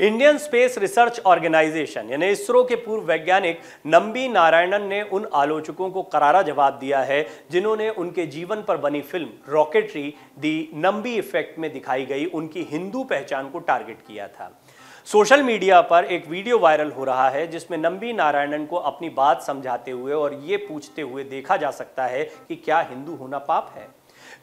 Indian space research organisation यानी इसरो के पूर्व वैज्ञानिक नंबी नारायणन ने उन आलोचकों को करारा जवाब दिया है जिन्होंने उनके जीवन पर बनी film Rocketry the Nambi effect में दिखाई गई उनकी हिंदू पहचान को टारगेट किया था सोशल मीडिया पर एक वीडियो वायरल हो रहा है जिसमें नंबी नारायणन को अपनी बात समझाते हुए और ये पूछते हुए देखा जा सकता है कि क्या हिंदू होना पाप है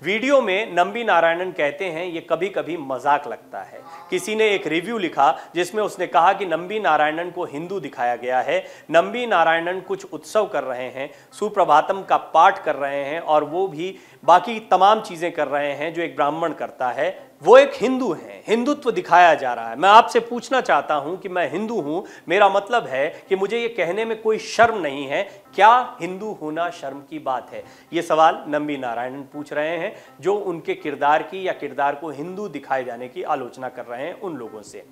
वीडियो में नंबी नारायणन कहते हैं ये कभी कभी मजाक लगता है किसी ने एक रिव्यू लिखा जिसमें उसने कहा कि नंबी नारायणन को हिंदू दिखाया गया है नंबी नारायणन कुछ उत्सव कर रहे हैं सुप्रभातम का पाठ कर रहे हैं और वो भी बाकी तमाम चीज़ें कर रहे हैं जो एक ब्राह्मण करता है वो एक हिंदू हैं हिंदुत्व दिखाया जा रहा है मैं आपसे पूछना चाहता हूं कि मैं हिंदू हूं मेरा मतलब है कि मुझे ये कहने में कोई शर्म नहीं है क्या हिंदू होना शर्म की बात है ये सवाल नंबी नारायणन पूछ रहे हैं जो उनके किरदार की या किरदार को हिंदू दिखाए जाने की आलोचना कर रहे हैं उन लोगों से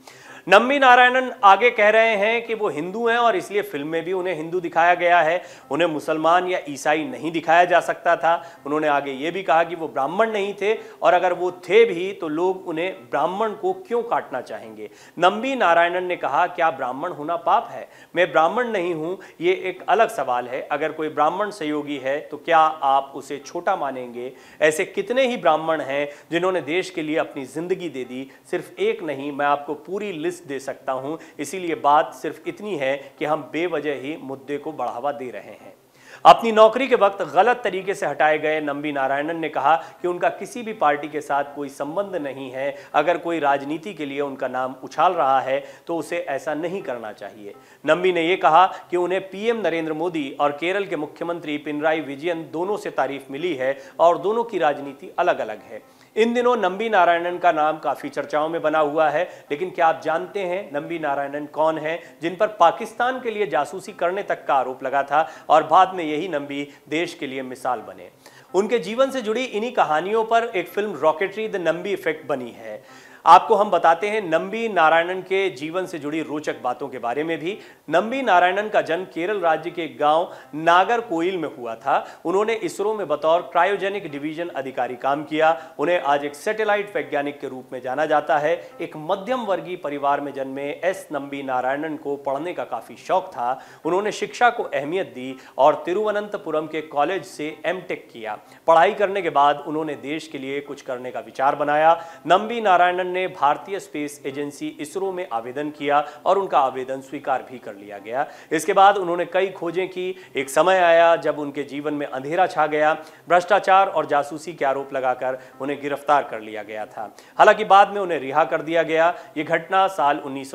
नंबी नारायणन आगे कह रहे हैं कि वो हिंदू हैं और इसलिए फिल्म में भी उन्हें हिंदू दिखाया गया है उन्हें मुसलमान या ईसाई नहीं दिखाया जा सकता था उन्होंने आगे ये भी कहा कि वो ब्राह्मण नहीं थे और अगर वो थे भी तो लोग उन्हें ब्राह्मण को क्यों काटना चाहेंगे नंबी नारायणन ने कहा क्या ब्राह्मण होना पाप है मैं ब्राह्मण नहीं हूं ये एक अलग सवाल है अगर कोई ब्राह्मण सहयोगी है तो क्या आप उसे छोटा मानेंगे ऐसे कितने ही ब्राह्मण हैं जिन्होंने देश के लिए अपनी जिंदगी दे दी सिर्फ एक नहीं मैं आपको पूरी लिस्ट दे सकता हूं इसीलिए बात सिर्फ इतनी है कि हम बेवजह ही मुद्दे को बढ़ावा दे रहे हैं अपनी नौकरी के वक्त गलत तरीके से हटाए गए नंबी नारायणन ने कहा कि उनका किसी भी पार्टी के साथ कोई संबंध नहीं है अगर कोई राजनीति के लिए उनका नाम उछाल रहा है तो उसे ऐसा नहीं करना चाहिए नंबी ने यह कहा कि उन्हें पीएम नरेंद्र मोदी और केरल के मुख्यमंत्री पिनराई विजयन दोनों से तारीफ मिली है और दोनों की राजनीति अलग अलग है इन दिनों नंबी नारायणन का नाम काफ़ी चर्चाओं में बना हुआ है लेकिन क्या आप जानते हैं नंबी नारायणन कौन है जिन पर पाकिस्तान के लिए जासूसी करने तक का आरोप लगा था और बाद में यही नंबी देश के लिए मिसाल बने उनके जीवन से जुड़ी इन्हीं कहानियों पर एक film Rocketry the Nambi effect बनी है आपको हम बताते हैं नंबी नारायणन के जीवन से जुड़ी रोचक बातों के बारे में भी नंबी नारायणन का जन्म केरल राज्य के गांव नागर कोइल में हुआ था उन्होंने इसरो में बतौर क्रायोजेनिक डिवीजन अधिकारी काम किया उन्हें आज एक सैटेलाइट वैज्ञानिक के रूप में जाना जाता है एक मध्यम वर्गीय परिवार में जन्मे एस नंबी नारायणन को पढ़ने का काफी शौक था उन्होंने शिक्षा को अहमियत दी और तिरुवनंतपुरम के कॉलेज से एम किया पढ़ाई करने के बाद उन्होंने देश के लिए कुछ करने का विचार बनाया नंबी नारायणन ने भारतीय स्पेस एजेंसी इसरो में आवेदन किया और उनका आवेदन स्वीकार भी कर लिया गया इसके बाद उन्होंने कई खोजें की एक समय आया जब उनके जीवन में अंधेरा छा गया भ्रष्टाचार और जासूसी के आरोप लगाकर उन्हें गिरफ्तार कर लिया गया था हालांकि बाद में उन्हें रिहा कर दिया गया यह घटना साल उन्नीस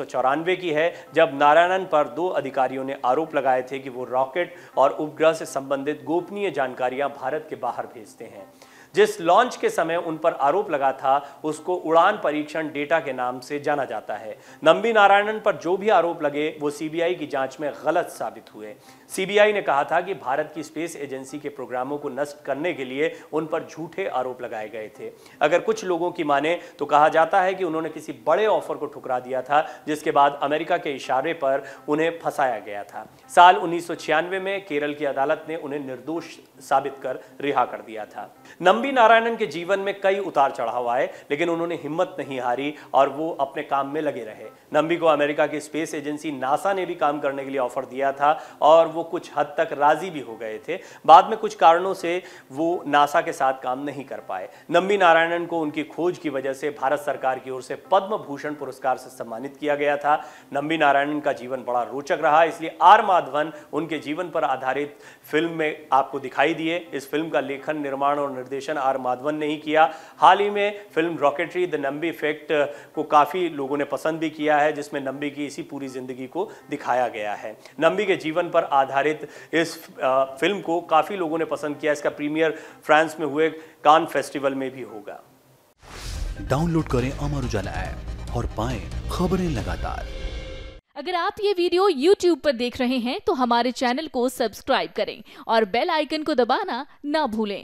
की है जब नारायणन पर दो अधिकारियों ने आरोप लगाए थे कि वो रॉकेट और उपग्रह से संबंधित गोपनीय जानकारियां भारत के बाहर भेजते हैं जिस लॉन्च के समय उन पर आरोप लगा था उसको उड़ान परीक्षण डेटा के नाम से जाना जाता है नंबी नारायणन पर जो भी आरोप लगे वो सीबीआई की जांच में गलत साबित हुए सीबीआई ने कहा था कि भारत की स्पेस एजेंसी के प्रोग्रामों को नष्ट करने के लिए उन पर झूठे आरोप लगाए गए थे अगर कुछ लोगों की माने तो कहा जाता है कि उन्होंने किसी बड़े ऑफर को ठुकरा दिया था जिसके बाद अमेरिका के इशारे पर उन्हें फंसाया गया था साल उन्नीस में केरल की अदालत ने उन्हें निर्दोष साबित कर रिहा कर दिया था नंबी भी नारायणन के जीवन में कई उतार चढ़ाव आए लेकिन उन्होंने हिम्मत नहीं हारी और वो अपने काम में लगे रहे नंबी को अमेरिका की स्पेस एजेंसी नासा ने भी काम करने के लिए ऑफर दिया था और वो कुछ हद तक राजी भी हो गए थे बाद में कुछ कारणों से वो नासा के साथ काम नहीं कर पाए नंबी नारायणन को उनकी खोज की वजह से भारत सरकार की ओर से पद्म भूषण पुरस्कार से सम्मानित किया गया था नंबी नारायणन का जीवन बड़ा रोचक रहा इसलिए आर माधवन उनके जीवन पर आधारित फिल्म में आपको दिखाई दिए इस फिल्म का लेखन निर्माण और निर्देशन निर्देशन आर माधवन ने ही किया हाल ही में film Rocketry the Nambi effect को काफ़ी लोगों ने पसंद भी किया है जिसमें नंबी की इसी पूरी ज़िंदगी को दिखाया गया है नंबी के जीवन पर आधारित इस uh, फिल्म को काफ़ी लोगों ने पसंद किया इसका प्रीमियर फ्रांस में हुए कान फेस्टिवल में भी होगा डाउनलोड करें अमर उजाला ऐप और पाए खबरें लगातार अगर आप ये वीडियो YouTube पर देख रहे हैं तो हमारे चैनल को सब्सक्राइब करें और बेल आइकन को दबाना ना भूलें